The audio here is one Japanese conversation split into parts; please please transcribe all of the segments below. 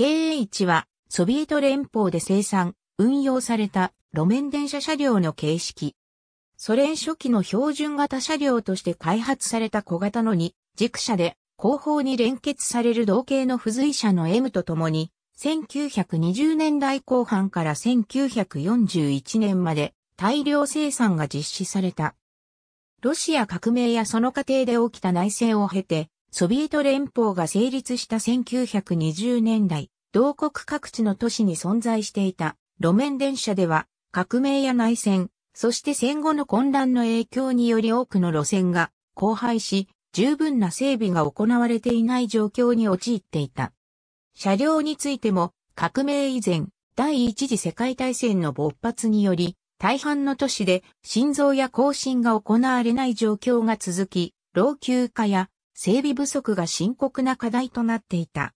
KH はソビエト連邦で生産、運用された路面電車車両の形式。ソ連初期の標準型車両として開発された小型の2軸車で後方に連結される同型の付随車の M とともに1920年代後半から1941年まで大量生産が実施された。ロシア革命やその過程で起きた内戦を経て、ソビエト連邦が成立した1920年代、同国各地の都市に存在していた路面電車では革命や内戦、そして戦後の混乱の影響により多くの路線が荒廃し、十分な整備が行われていない状況に陥っていた。車両についても革命以前、第一次世界大戦の勃発により、大半の都市で心臓や更新が行われない状況が続き、老朽化や整備不足が深刻な課題となっていた。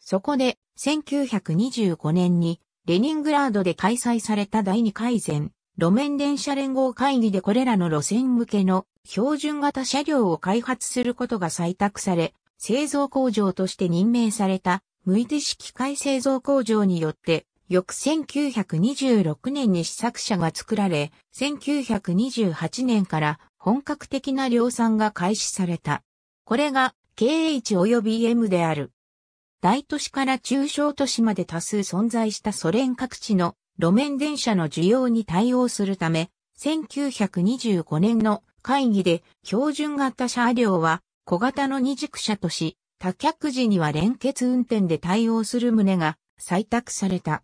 そこで、1925年に、レニングラードで開催された第2回前、路面電車連合会議でこれらの路線向けの標準型車両を開発することが採択され、製造工場として任命された、無意て式械製造工場によって、翌1926年に試作車が作られ、1928年から本格的な量産が開始された。これが KH 及び M である。大都市から中小都市まで多数存在したソ連各地の路面電車の需要に対応するため、1925年の会議で標準型車両は小型の二軸車とし、多脚時には連結運転で対応する旨が採択された。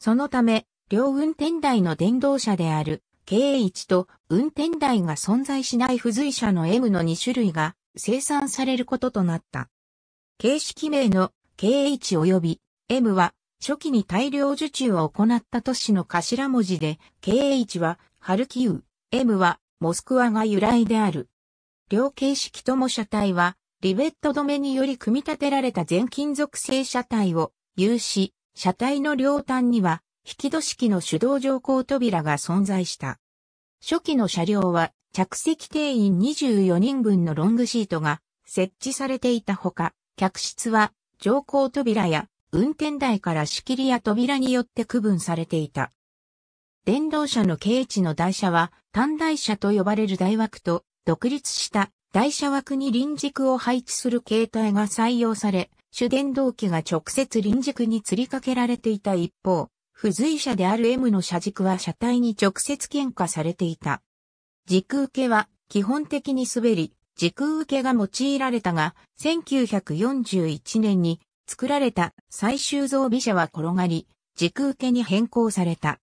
そのため、両運転台の電動車である K1 と運転台が存在しない付随車の M の2種類が生産されることとなった。形式名の KH 及び M は初期に大量受注を行った都市の頭文字で KH はハルキウ、M はモスクワが由来である。両形式とも車体はリベット止めにより組み立てられた全金属製車体を有し、車体の両端には引き戸式の手動乗降扉が存在した。初期の車両は着席定員24人分のロングシートが設置されていたほか、客室は乗降扉や運転台から仕切りや扉によって区分されていた。電動車の軽地の台車は単台車と呼ばれる台枠と独立した台車枠に輪軸を配置する形態が採用され、主電動機が直接輪軸に吊りかけられていた一方、付随車である M の車軸は車体に直接喧嘩されていた。軸受けは基本的に滑り、軸受けが用いられたが、1941年に作られた最終造尾車は転がり、軸受けに変更された。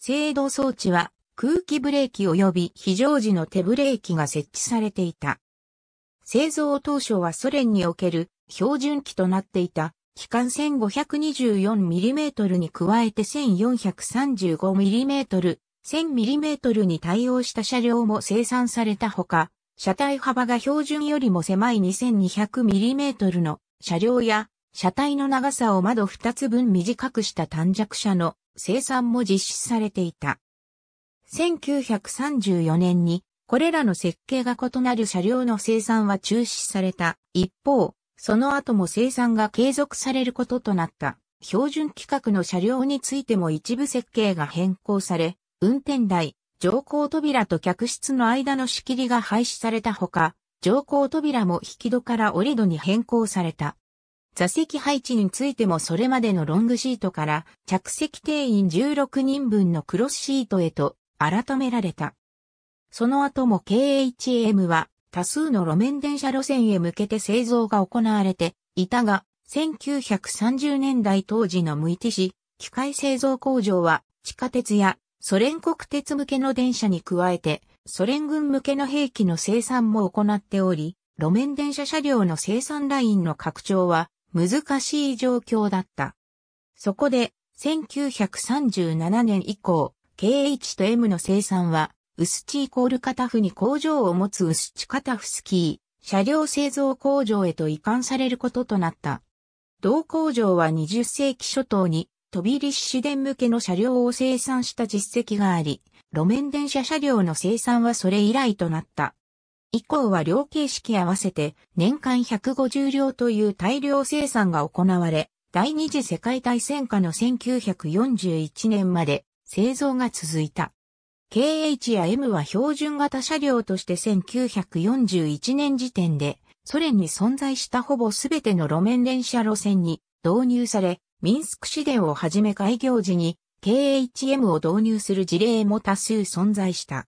制動装置は空気ブレーキ及び非常時の手ブレーキが設置されていた。製造当初はソ連における標準機となっていた機関 1524mm に加えて 1435mm 1000mm に対応した車両も生産されたほか、車体幅が標準よりも狭い 2200mm の車両や車体の長さを窓2つ分短くした短尺車の生産も実施されていた。1934年にこれらの設計が異なる車両の生産は中止された。一方、その後も生産が継続されることとなった。標準規格の車両についても一部設計が変更され、運転台、乗降扉と客室の間の仕切りが廃止されたほか、乗降扉も引き戸から折り戸に変更された。座席配置についてもそれまでのロングシートから着席定員16人分のクロスシートへと改められた。その後も KHM は多数の路面電車路線へ向けて製造が行われていたが、1930年代当時の無イテ市、機械製造工場は地下鉄やソ連国鉄向けの電車に加えて、ソ連軍向けの兵器の生産も行っており、路面電車車両の生産ラインの拡張は難しい状況だった。そこで、1937年以降、KH と M の生産は、ウスチーコールカタフに工場を持つウスチカタフスキー、車両製造工場へと移管されることとなった。同工場は20世紀初頭に飛び立市電向けの車両を生産した実績があり、路面電車車両の生産はそれ以来となった。以降は両形式合わせて年間150両という大量生産が行われ、第二次世界大戦下の1941年まで製造が続いた。KH や M は標準型車両として1941年時点でソ連に存在したほぼすべての路面電車路線に導入され、ミンスク市電をはじめ開業時に KHM を導入する事例も多数存在した。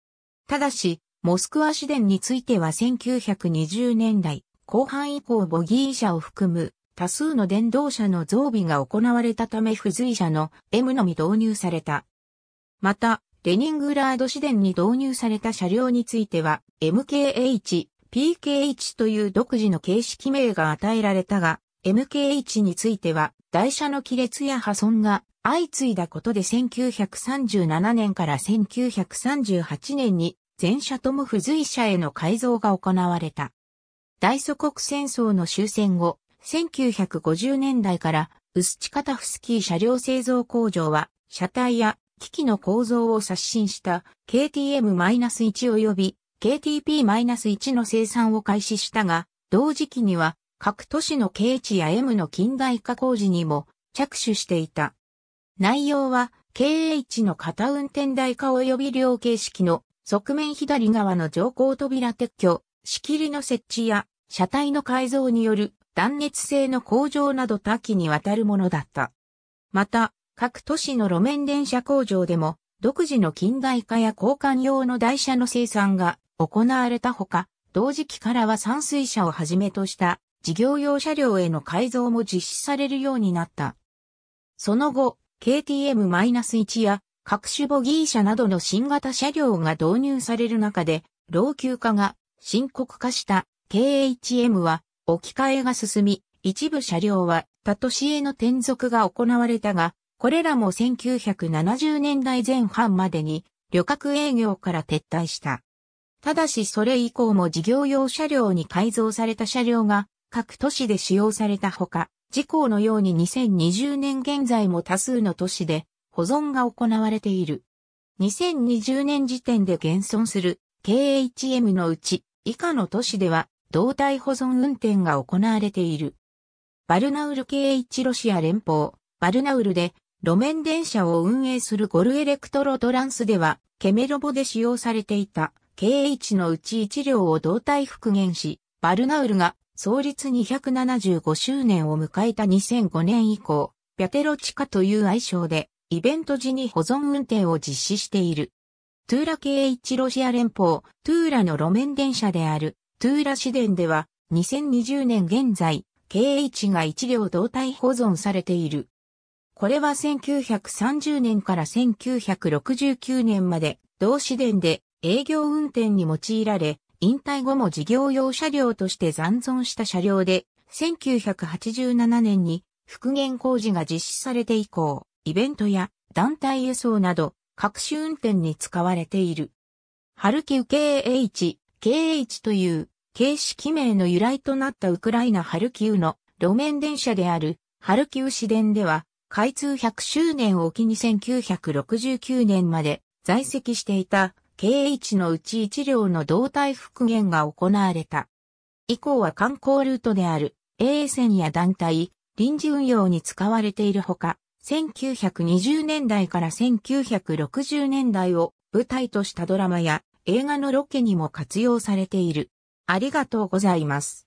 ただし、モスクワ市電については1920年代後半以降ボギー車を含む多数の電動車の増備が行われたため付随車の M のみ導入された。また、レニングラード市電に導入された車両については MKH、PKH という独自の形式名が与えられたが、MKH については台車の亀裂や破損が相次いだことで1937年から1938年に全車とも付随車への改造が行われた。大祖国戦争の終戦後、1950年代からウスチカタフスキー車両製造工場は車体や機器の構造を刷新した KTM-1 及び KTP-1 の生産を開始したが、同時期には各都市の経地や M の近代化工事にも着手していた。内容は、KH の型運転台化及び量形式の側面左側の乗降扉撤去、仕切りの設置や車体の改造による断熱性の向上など多岐にわたるものだった。また、各都市の路面電車工場でも、独自の近代化や交換用の台車の生産が行われたほか、同時期からは散水車をはじめとした事業用車両への改造も実施されるようになった。その後、KTM-1 や各種ボギー車などの新型車両が導入される中で、老朽化が深刻化した KHM は置き換えが進み、一部車両は他都市への転属が行われたが、これらも1970年代前半までに旅客営業から撤退した。ただしそれ以降も事業用車両に改造された車両が各都市で使用されたほか、事項のように2020年現在も多数の都市で保存が行われている。2020年時点で現存する KHM のうち以下の都市では動態保存運転が行われている。バルナウル KH ロシア連邦、バルナウルで路面電車を運営するゴルエレクトロトランスではケメロボで使用されていた KH のうち1両を動体復元し、バルナウルが創立275周年を迎えた2005年以降、ピャテロ地下という愛称で、イベント時に保存運転を実施している。トゥーラ系一ロシア連邦、トゥーラの路面電車である、トゥーラ市電では、2020年現在、KH が一両同体保存されている。これは1930年から1969年まで、同市電で営業運転に用いられ、引退後も事業用車両として残存した車両で、1987年に復元工事が実施されて以降、イベントや団体輸送など、各種運転に使われている。ハルキウ KH、KH という形式名の由来となったウクライナハルキウの路面電車であるハルキウ市電では、開通100周年を機に1969年まで在籍していた営地のうち一両の胴体復元が行われた。以降は観光ルートである A 線や団体、臨時運用に使われているほか、1920年代から1960年代を舞台としたドラマや映画のロケにも活用されている。ありがとうございます。